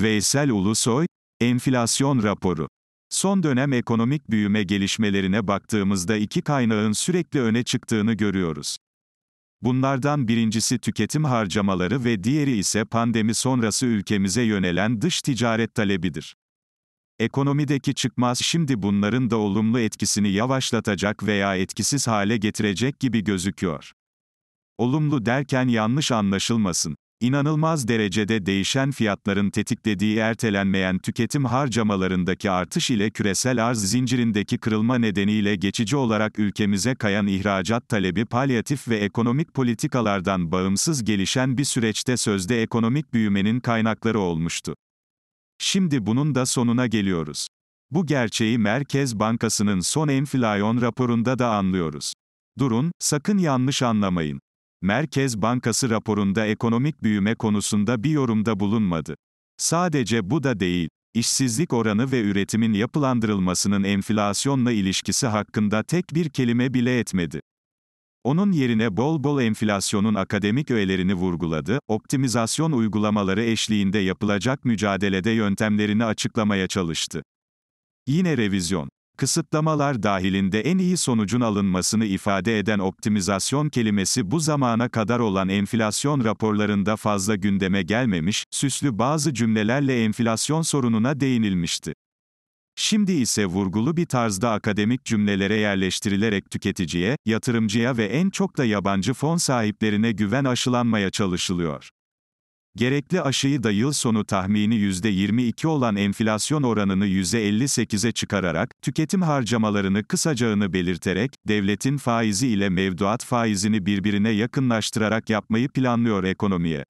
Veysel Ulusoy, Enflasyon Raporu Son dönem ekonomik büyüme gelişmelerine baktığımızda iki kaynağın sürekli öne çıktığını görüyoruz. Bunlardan birincisi tüketim harcamaları ve diğeri ise pandemi sonrası ülkemize yönelen dış ticaret talebidir. Ekonomideki çıkmaz şimdi bunların da olumlu etkisini yavaşlatacak veya etkisiz hale getirecek gibi gözüküyor. Olumlu derken yanlış anlaşılmasın. İnanılmaz derecede değişen fiyatların tetiklediği ertelenmeyen tüketim harcamalarındaki artış ile küresel arz zincirindeki kırılma nedeniyle geçici olarak ülkemize kayan ihracat talebi palyatif ve ekonomik politikalardan bağımsız gelişen bir süreçte sözde ekonomik büyümenin kaynakları olmuştu. Şimdi bunun da sonuna geliyoruz. Bu gerçeği Merkez Bankası'nın son enflasyon raporunda da anlıyoruz. Durun, sakın yanlış anlamayın. Merkez Bankası raporunda ekonomik büyüme konusunda bir yorumda bulunmadı. Sadece bu da değil. işsizlik oranı ve üretimin yapılandırılmasının enflasyonla ilişkisi hakkında tek bir kelime bile etmedi. Onun yerine bol bol enflasyonun akademik öğelerini vurguladı, optimizasyon uygulamaları eşliğinde yapılacak mücadelede yöntemlerini açıklamaya çalıştı. Yine revizyon Kısıtlamalar dahilinde en iyi sonucun alınmasını ifade eden optimizasyon kelimesi bu zamana kadar olan enflasyon raporlarında fazla gündeme gelmemiş, süslü bazı cümlelerle enflasyon sorununa değinilmişti. Şimdi ise vurgulu bir tarzda akademik cümlelere yerleştirilerek tüketiciye, yatırımcıya ve en çok da yabancı fon sahiplerine güven aşılanmaya çalışılıyor. Gerekli aşıyı da yıl sonu tahmini %22 olan enflasyon oranını %58'e çıkararak, tüketim harcamalarını kısacağını belirterek, devletin faizi ile mevduat faizini birbirine yakınlaştırarak yapmayı planlıyor ekonomiye.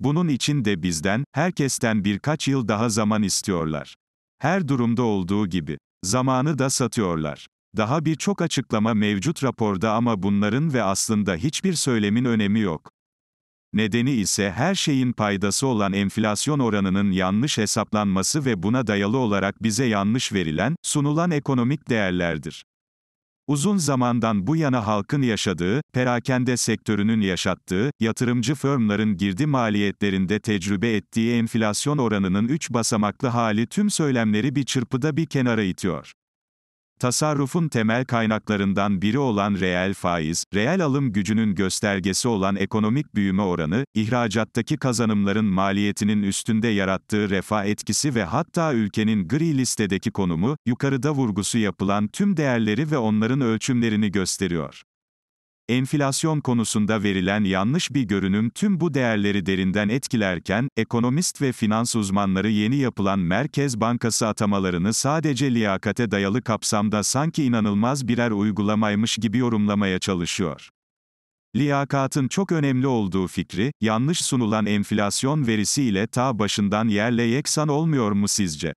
Bunun için de bizden, herkesten birkaç yıl daha zaman istiyorlar. Her durumda olduğu gibi. Zamanı da satıyorlar. Daha birçok açıklama mevcut raporda ama bunların ve aslında hiçbir söylemin önemi yok. Nedeni ise her şeyin paydası olan enflasyon oranının yanlış hesaplanması ve buna dayalı olarak bize yanlış verilen, sunulan ekonomik değerlerdir. Uzun zamandan bu yana halkın yaşadığı, perakende sektörünün yaşattığı, yatırımcı firmların girdi maliyetlerinde tecrübe ettiği enflasyon oranının üç basamaklı hali tüm söylemleri bir çırpıda bir kenara itiyor. Tasarrufun temel kaynaklarından biri olan reel faiz, reel alım gücünün göstergesi olan ekonomik büyüme oranı, ihracattaki kazanımların maliyetinin üstünde yarattığı refah etkisi ve hatta ülkenin gri listedeki konumu, yukarıda vurgusu yapılan tüm değerleri ve onların ölçümlerini gösteriyor. Enflasyon konusunda verilen yanlış bir görünüm tüm bu değerleri derinden etkilerken, ekonomist ve finans uzmanları yeni yapılan Merkez Bankası atamalarını sadece liyakate dayalı kapsamda sanki inanılmaz birer uygulamaymış gibi yorumlamaya çalışıyor. Liyakatın çok önemli olduğu fikri, yanlış sunulan enflasyon verisiyle ta başından yerle yeksan olmuyor mu sizce?